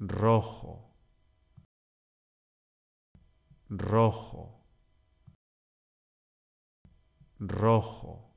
rojo, rojo, rojo.